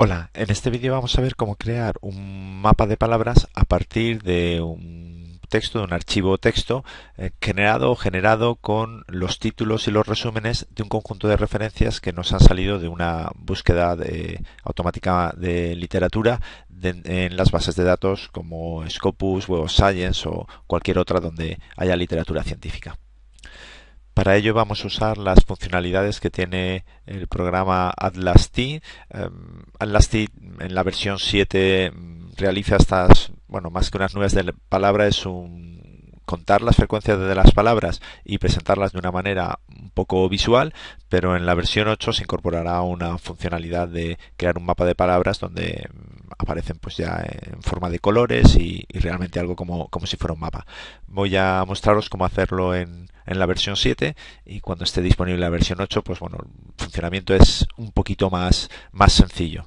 Hola, en este vídeo vamos a ver cómo crear un mapa de palabras a partir de un texto, de un archivo texto eh, generado o generado con los títulos y los resúmenes de un conjunto de referencias que nos han salido de una búsqueda automática de literatura en las bases de datos como Scopus, Web of Science o cualquier otra donde haya literatura científica. Para ello vamos a usar las funcionalidades que tiene el programa Atlas-T. Em, en la versión 7 mm, realiza estas, bueno, más que unas nubes de palabras, es contar las frecuencias de las palabras y presentarlas de una manera un poco visual, pero en la versión 8 se incorporará una funcionalidad de crear un mapa de palabras donde mm, aparecen pues ya en forma de colores y, realmente algo como, como, si fuera un mapa. Voy a mostraros cómo hacerlo en, en, la versión 7 y cuando esté disponible la versión 8, pues bueno, el funcionamiento es un poquito más, más sencillo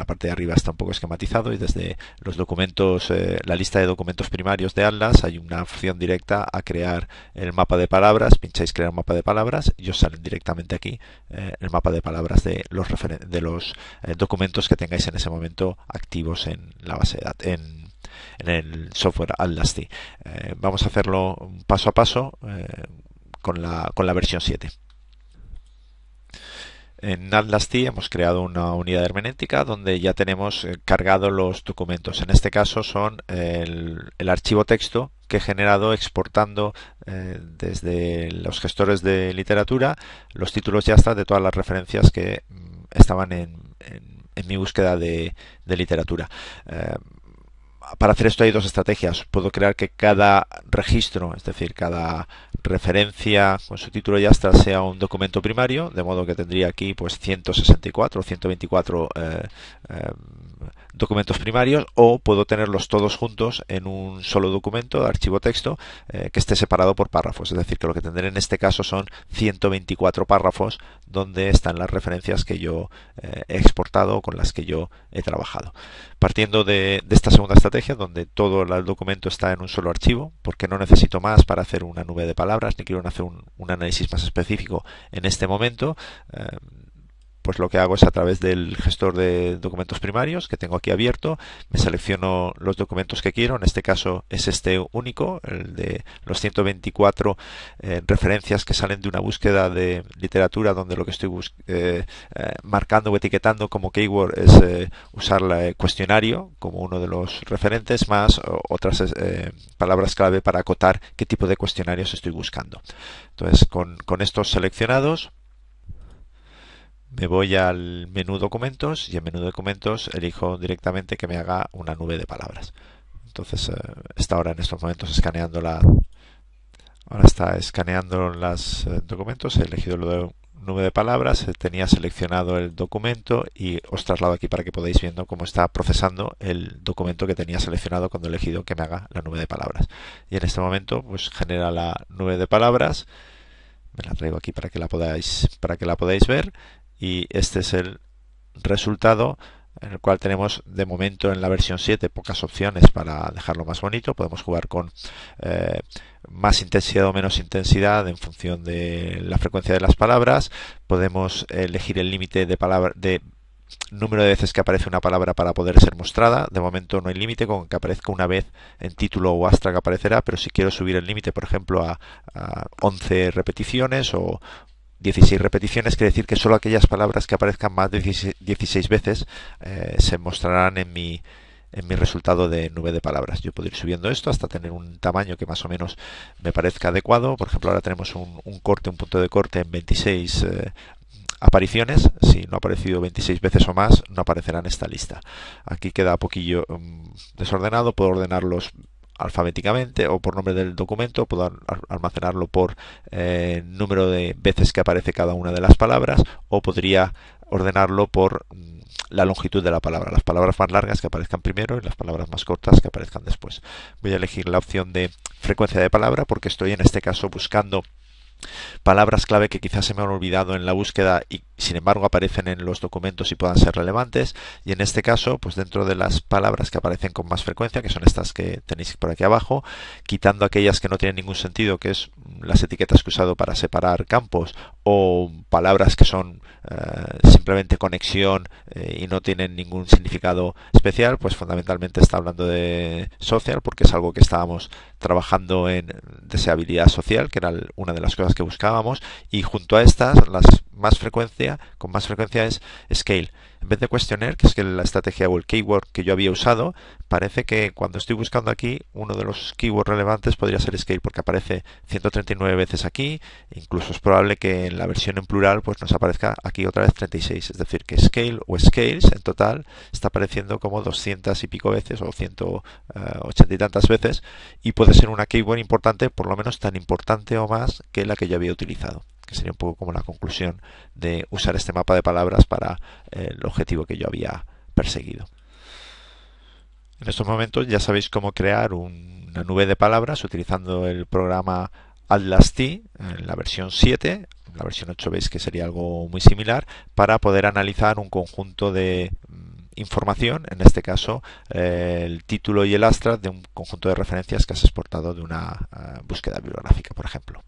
la parte de arriba está un poco esquematizado y desde los documentos, eh, la lista de documentos primarios de Atlas hay una opción directa a crear el mapa de palabras, pincháis crear mapa de palabras y os salen directamente aquí eh, el mapa de palabras de los, eh, documentos que tengáis en ese momento activos en la base de datos, en el software Atlas eh, vamos a hacerlo paso a paso con, la, con la versión 7. En Atlas.t hemos creado una unidad hermenéutica donde ya tenemos eh, cargados los documentos. En este caso son el, archivo texto que he generado exportando eh, desde los gestores de literatura los títulos ya hasta de todas las referencias que mm, estaban en, mi búsqueda de, literatura. Eh, para hacer esto hay dos estrategias. Puedo crear que cada registro, es decir, cada referencia con su título hasta sea un documento primario, de modo que tendría aquí pues 164 124 documentos primarios o puedo tenerlos todos juntos en un solo documento, de archivo texto, eh, que esté separado por párrafos. Es decir, que lo que tendré en este caso son 124 párrafos donde están las referencias que yo eh, he exportado o con las que yo he trabajado. Partiendo de, esta segunda estrategia, donde todo el documento está en un solo archivo, porque no necesito más para hacer una nube de palabras, ni quiero hacer un, análisis más específico en este momento, eh, pues lo que hago es a través del gestor de documentos primarios que tengo aquí abierto, me selecciono los documentos que quiero, en este caso es este único, el de los 124 eh, referencias que salen de una búsqueda de literatura donde lo que estoy eh, eh, marcando o etiquetando como keyword es usar el cuestionario como uno de los referentes más otras palabras clave para acotar qué tipo de cuestionarios estoy buscando. Entonces con estos seleccionados me voy al menú documentos y en menú documentos elijo directamente que me haga una nube de palabras. Entonces eh, está ahora en estos momentos escaneando la, ahora está escaneando los eh, documentos, he elegido lo de nube de palabras, eh, tenía seleccionado el documento y os traslado aquí para que podáis viendo cómo está procesando el documento que tenía seleccionado cuando he elegido que me haga la nube de palabras. Y en este momento pues genera la nube de palabras, me la traigo aquí para que la podáis para que la podáis ver y este es el resultado en el cual tenemos de momento en la versión 7 pocas opciones para dejarlo más bonito. Podemos jugar con eh, más intensidad o menos intensidad en función de la frecuencia de las palabras. Podemos elegir el límite de palabra de número de veces que aparece una palabra para poder ser mostrada. De momento no hay límite, con que aparezca una vez en título o que aparecerá, pero si quiero subir el límite, por ejemplo, a, a, 11 repeticiones o, 16 repeticiones quiere decir que solo aquellas palabras que aparezcan más de 16 veces eh, se mostrarán en mi, en mi resultado de nube de palabras. Yo puedo ir subiendo esto hasta tener un tamaño que más o menos me parezca adecuado. Por ejemplo, ahora tenemos un, corte, un punto de corte en 26 eh, apariciones. Si no ha aparecido 26 veces o más, no aparecerá en esta lista. Aquí queda poquillo mm, desordenado. Puedo ordenarlos alfabéticamente o por nombre del documento, puedo almacenarlo por eh, número de veces que aparece cada una de las palabras o podría ordenarlo por mm, la longitud de la palabra, las palabras más largas que aparezcan primero y las palabras más cortas que aparezcan después. Voy a elegir la opción de frecuencia de palabra porque estoy en este caso buscando Palabras clave que quizás se me han olvidado en la búsqueda y sin embargo aparecen en los documentos y puedan ser relevantes. Y en este caso, pues dentro de las palabras que aparecen con más frecuencia, que son estas que tenéis por aquí abajo, quitando aquellas que no tienen ningún sentido, que es mm, las etiquetas que he usado para separar campos o palabras que son eh, simplemente conexión eh, y no tienen ningún significado especial, pues fundamentalmente está hablando de social porque es algo que estábamos trabajando en deseabilidad social, que era una de las cosas que buscábamos, y junto a estas, las más frecuencia, con más frecuencia es Scale. En vez de cuestionar que es que la estrategia o el keyword que yo había usado, parece que cuando estoy buscando aquí, uno de los keywords relevantes podría ser Scale, porque aparece 139 veces aquí, incluso es probable que en la versión en plural pues nos aparezca aquí otra vez 36, es decir, que Scale o Scales en total está apareciendo como 200 y pico veces o 180 eh, y tantas veces, y puede ser una keyword importante, por lo menos tan importante o más que la que yo había utilizado, que sería un poco como la conclusión de usar este mapa de palabras para eh, el objetivo que yo había perseguido. En estos momentos ya sabéis cómo crear una nube de palabras utilizando el programa Atlas T en la versión 7, la versión 8 veis que sería algo muy similar, para poder analizar un conjunto de información, en este caso eh, el título y el astra de un conjunto de referencias que has exportado de una eh, búsqueda bibliográfica, por ejemplo.